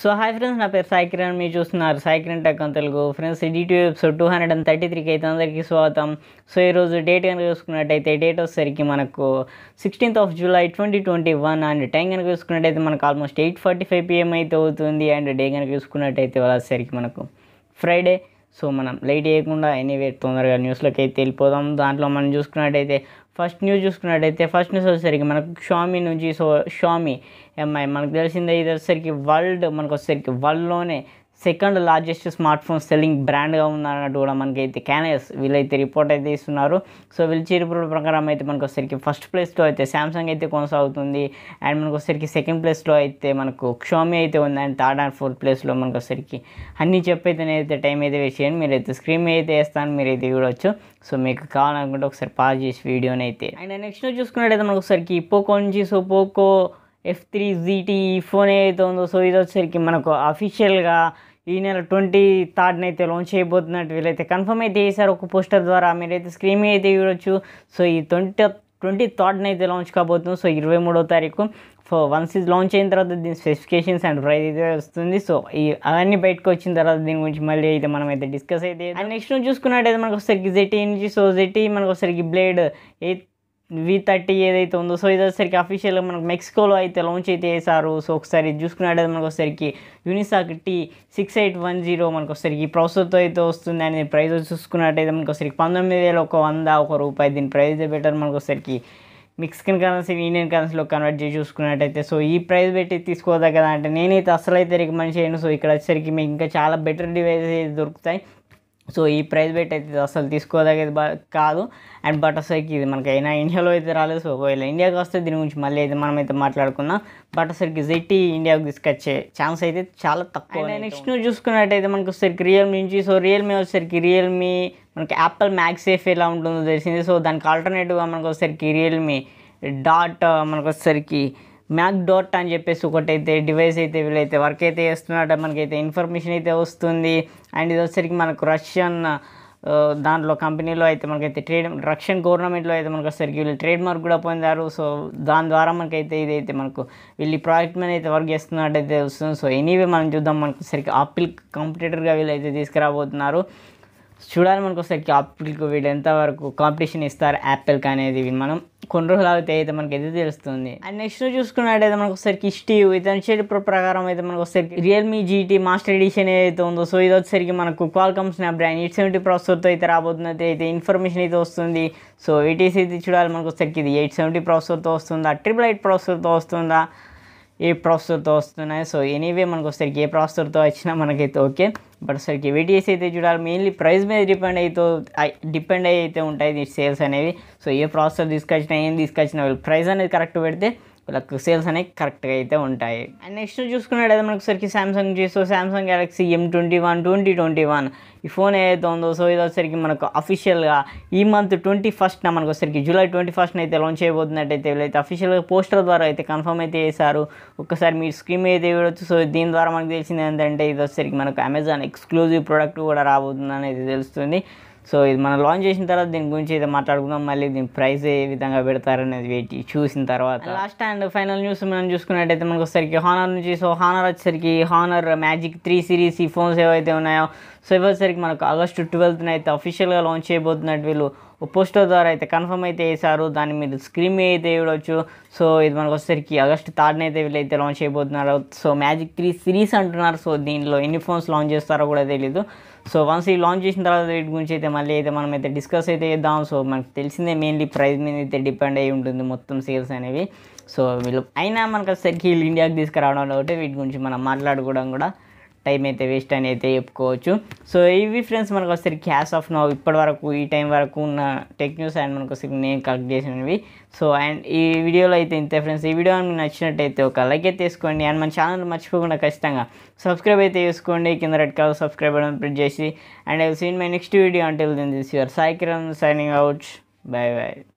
so hi friends నా పేరు సాయి కిరణ్ మీరు చూస్తున్నారు సాయి కిరణ్ టెక్ అని తెలుగు ఫ్రెండ్స్ డిటీ episode two hundred and thirty త్రీకి అయితే అందరికీ స్వాగతం సో ఈరోజు డేట్ కనుక చూసుకున్నట్టయితే డేట్ వచ్చేసరికి మనకు sixteenth of July twenty twenty one and time కనుక చూసుకున్నట్టయితే మనకు almost eight forty five PM అయితే అవుతుంది అండ్ డే కనుక చూసుకున్నట్టయితే వచ్చేసరికి మనకు ఫ్రైడే సో మనం లేట్ చేయకుండా ఎనీవే తొందరగా న్యూస్లోకి అయితే వెళ్ళిపోదాం దాంట్లో మనం చూసుకున్నట్టయితే ఫస్ట్ న్యూస్ చూసుకున్నట్టయితే ఫస్ట్ న్యూస్ వచ్చేసరికి మనకు షామీ నుంచి సో షామీ ఎంఐ మనకు తెలిసిందే ఇది వచ్చేసరికి వరల్డ్ మనకు వచ్చేసరికి వరల్డ్లోనే second largest smartphone selling బ్రాండ్గా ఉన్నారన్నట్టు కూడా మనకైతే క్యానర్స్ వీళ్ళైతే రిపోర్ట్ అయితే ఇస్తున్నారు సో వీళ్ళు రిపోర్ట్ ప్రకారం అయితే మనకు వచ్చేసరికి ఫస్ట్ ప్లేస్లో అయితే శాంసంగ్ అయితే కొనసాగుతుంది అండ్ మనకు వచ్చేసరికి సెకండ్ ప్లేస్లో అయితే మనకు క్షోమి అయితే ఉంది అండ్ థర్డ్ అండ్ ఫోర్త్ ప్లేస్లో మనకు వచ్చేసరికి అన్ని నేనైతే టైం అయితే వేస్ట్ చేయండి మీరైతే స్క్రీన్ అయితే వేస్తాను మీరు అయితే చూడవచ్చు సో మీకు కావాలనుకుంటే ఒకసారి పాజ్ చేసి వీడియోని అయితే అండ్ నెక్స్ట్ చూసుకున్నట్టయితే మనకు ఒకసారికి పోకో నుంచి so Poco F three GT ఈ ఫోన్ ఏదైతే ఉందో సో ఇది వచ్చేసరికి మనకు అఫీషియల్గా ఈ నెల ట్వంటీ థర్డ్ని అయితే లాంచ్ చేయబోతున్నట్టు వీళ్ళైతే కన్ఫర్మ్ అయితే చేశారు ఒక పోస్టర్ ద్వారా మీరైతే స్క్రీన్ అయితే చూడొచ్చు సో ఈ ట్వంటీ ట్వంటీ థర్డ్ని అయితే లాంచ్ కాబోతుంది సో ఇరవై మూడో తారీఖు సో వన్స్ ఇది లాంచ్ అయిన తర్వాత దీని స్పెసిఫికేషన్స్ అండ్ ప్రైస్ అయితే వస్తుంది సో ఈ అవన్నీ బయటకు వచ్చిన తర్వాత దీని గురించి మళ్ళీ అయితే మనం అయితే డిస్కస్ అయితే అండ్ నెక్స్ట్ చూసుకున్నట్టయితే మనకు ఒకసారి జెటీ నుంచి సో జెటీ మనకు ఒకసారి బ్లేడ్ ఎయిత్ వి థర్టీ ఏదైతే ఉందో సో ఇది వచ్చేసరికి అఫీషియల్గా మనకు మెక్సికోలో అయితే లాంచ్ అయితే వేసారు సో ఒకసారి చూసుకున్నట్టు మనకు ఒకసారికి Unisoc T six eight one zero మనకు ఒకసారికి ప్రొసెస్తో అయితే వస్తుంది అనేది ప్రైస్ చూసుకున్నట్టయితే మనకు ఒకసారికి పంతొమ్మిది వేల ఒక వంద ఒక రూపాయి దీని ప్రైజ్ బెటర్ మనకు ఒకసారికి మెక్సికన్ కరెన్సీ ఇండియన్ కరెన్సీలో కన్వర్ట్ చేసి చూసుకున్నట్టయితే సో ఈ ప్రైస్ పెట్టి తీసుకోదా కదా అంటే నేనైతే అసలు అయితే రికమెండ్ చేయను సో ఇక్కడ వచ్చేసరికి మీకు ఇంకా చాలా బెటర్ డివైజెస్ దొరుకుతాయి సో ఈ ప్రైస్ బెట్ అయితే అసలు తీసుకోదగేది కాదు అండ్ బట్ అసలుకి ఇది అయినా ఇండియాలో అయితే రాలేదు సో ఒకవేళ ఇండియాకి వస్తే దీని గురించి మళ్ళీ అయితే మనం అయితే మాట్లాడుకుందాం బట్ అసలుకి జెట్టి ఇండియాకు తీసుకొచ్చే ఛాన్స్ అయితే చాలా తక్కువ నెక్స్ట్ నువ్వు చూసుకున్నట్టయితే మనకు వచ్చేసరికి రియల్మీ నుంచి సో రియల్మీ వచ్చేసరికి రియల్మీ మనకి యాపిల్ మ్యాక్సేఫ్ ఎలా ఉంటుందో తెలిసింది సో దానికి ఆల్టర్నేటివ్గా మనకు వచ్చేసరికి రియల్మీ డాట్ మనకు వచ్చేసరికి మ్యాక్ డాట్ అని చెప్పేసి ఒకటైతే డివైస్ అయితే వీళ్ళైతే వర్క్ అయితే చేస్తున్నట్టు మనకైతే ఇన్ఫర్మేషన్ అయితే వస్తుంది అండ్ ఇది వచ్చేసరికి మనకు రష్యన్ దాంట్లో కంపెనీలో అయితే మనకైతే ట్రేడ్ రష్యన్ గవర్నమెంట్లో అయితే మనకు వచ్చేసరికి వీళ్ళు ట్రేడ్ మార్క్ కూడా పొందారు సో దాని ద్వారా మనకైతే ఇదైతే మనకు వీళ్ళు ప్రాజెక్ట్ మీద అయితే వర్క్ చేస్తున్నట్టయితే వస్తుంది సో ఎనీవే మనం చూద్దాం మనకు సరికి ఆపిల్ కాంపిటేటర్గా వీళ్ళైతే తీసుకురాబోతున్నారు చూడాలి మనకు ఒకసారి ఆపిల్కి వీళ్ళు ఎంతవరకు కాంపిటీషన్ ఇస్తారు యాపిల్కి అనేది మనం కొన్ని రోజులు అయితే మనకి అయితే తెలుస్తుంది అండ్ నెక్స్ట్ చూసుకున్నట్టయితే మనకు వచ్చేసరికి స్టీవ్ ఇతని వచ్చే ప్రకారం అయితే మనకు ఒకసారి రియల్మీ జీటీ మాస్టర్ ఎడిషన్ ఏదైతే ఉందో సో ఇది వచ్చేసరికి మనకు క్వాల్కమ్ స్నాప్డ్రాగన్ ఎయిట్ సెవెంటీ ప్రాసెసర్తో అయితే రాబోతున్నది అయితే ఇన్ఫర్మేషన్ అయితే వస్తుంది సో ఎయిటీస్ అయితే చూడాలి మనకు ఒకసారికి ఇది ఎయిట్ సెవెంటీ ప్రాసెసర్తో వస్తుందా ట్రిపుల్ ఎయిట్ ప్రాసెసర్తో వస్తుందా ఏ ప్రాసెసర్తో వస్తున్నాయి సో ఎనీవే మనకు ఒకసారికి ఏ ప్రాసెసర్తో వచ్చినా మనకైతే ఓకే బట్ సరికి వెయిటేజ్ అయితే చూడాలి మెయిన్లీ ప్రైస్ మీద డిపెండ్ అవుతూ డిపెండ్ అయితే ఉంటాయి సేల్స్ అనేవి సో ఏ ప్రాసెసర్ తీసుకొచ్చినా ఏం తీసుకొచ్చినా ప్రైస్ అనేది కరెక్ట్ పెడితే ఇలా సేల్స్ అనేవి కరెక్ట్గా అయితే ఉంటాయి అండ్ నెక్స్ట్ చూసుకున్నట్టయితే మనకు సరికి సామ్సంగ్ చేస్తూ Samsung Galaxy M twenty one twenty twenty one ఈ ఫోన్ ఏదైతే ఉందో సో ఇది వచ్చేసరికి మనకు అఫీషియల్గా ఈ మంత్ ట్వంటీ ఫస్ట్న మనకు వచ్చరికి జూలై ట్వంటీ ఫస్ట్న అయితే లాంచ్ చేయబోతున్నట్టయితే వీళ్ళైతే అఫీషియల్గా పోస్టర్ ద్వారా అయితే కన్ఫర్మ్ అయితే చేశారు ఒక్కసారి మీరు స్క్రీమ్ అయితే చూడొచ్చు సో దీని ద్వారా మనకు తెలిసింది ఏంటంటే ఇది వచ్చేసరికి మనకు అమెజాన్ ఎక్స్క్లూజివ్ ప్రోడక్ట్ కూడా రాబోతుంది అనేది తెలుస్తుంది సో ఇది మనం లాంచ్ చేసిన తర్వాత దీని గురించి అయితే మాట్లాడుకుందాం మళ్ళీ దీని ప్రైస్ ఏ విధంగా పెడతారనేది వెయిట్ చూసిన తర్వాత లాస్ట్ అండ్ ఫైనల్ న్యూస్ మనం చూసుకున్నట్టయితే మనకు వచ్చేసరికి హానర్ నుంచి సో హానర్ వచ్చేసరికి హానర్ మ్యాజిక్ త్రీ సిరీస్ ఈ ఫోన్స్ ఏవైతే ఉన్నాయో సో ఇవ్వసరికి మనకు ఆగస్టు ట్వెల్త్న అయితే అఫీషియల్గా లాంచ్ చేయబోతున్నట్టు వీళ్ళు పోస్టో ద్వారా అయితే కన్ఫర్మ్ అయితే వేశారు దాన్ని మీరు స్క్రీన్ అయితే చూడవచ్చు సో ఇది మనకు వచ్చేసరికి ఆగస్ట్ థర్డ్ని అయితే వీళ్ళైతే లాంచ్ చేయబోతున్నారు సో మ్యాజిక్ త్రీ సిరీస్ అంటున్నారు సో దీనిలో ఎన్ని ఫోన్స్ లాంచ్ చేస్తారో కూడా తెలీదు సో వన్స్ ఈ లాంచ్ చేసిన తర్వాత రేట్ గురించి అయితే మళ్ళీ అయితే మనం అయితే డిస్కస్ అయితే చేద్దాం సో మనకు తెలిసిందే మెయిన్లీ ప్రైస్ మీద అయితే డిపెండ్ అయి ఉంటుంది మొత్తం సేల్స్ అనేవి సో వీళ్ళు అయినా మనకు సర్కిల్ ఇండియాకి తీసుకురావడం ఒకటి వీటి గురించి మనం మాట్లాడుకోవడం కూడా టైం అయితే వేస్ట్ అని అయితే చెప్పుకోవచ్చు సో ఇవి ఫ్రెండ్స్ మనకు వస్తే క్యాష్ ఆఫ్ నో ఇప్పటి వరకు ఈ టైం వరకు ఉన్న టెక్ న్యూస్ అండ్ మనకు వస్తే నేను కలెక్ట్ చేసినవి సో అండ్ ఈ వీడియోలో అయితే ఇంతే ఫ్రెండ్స్ ఈ వీడియో మీకు నచ్చినట్టయితే ఒక లైక్ అయితే తీసుకోండి అండ్ మన ఛానల్ మర్చిపోకుండా ఖచ్చితంగా సబ్స్క్రైబ్ అయితే చేసుకోండి కింద రెడ్ కలర్ సబ్స్క్రైబ్ అవ్వడం ప్రింట్ చేసి and I seen my next video అంటే this your Sai signing out bye bye